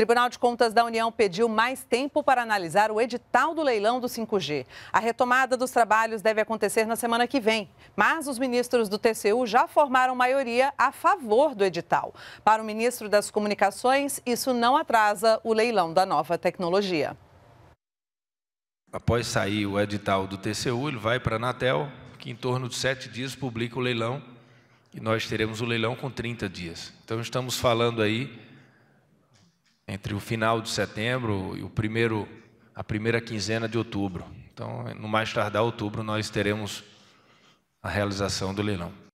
Tribunal de Contas da União pediu mais tempo para analisar o edital do leilão do 5G. A retomada dos trabalhos deve acontecer na semana que vem, mas os ministros do TCU já formaram maioria a favor do edital. Para o ministro das Comunicações, isso não atrasa o leilão da nova tecnologia. Após sair o edital do TCU, ele vai para a Anatel, que em torno de sete dias publica o leilão e nós teremos o leilão com 30 dias. Então, estamos falando aí entre o final de setembro e o primeiro, a primeira quinzena de outubro. Então, no mais tardar outubro, nós teremos a realização do leilão.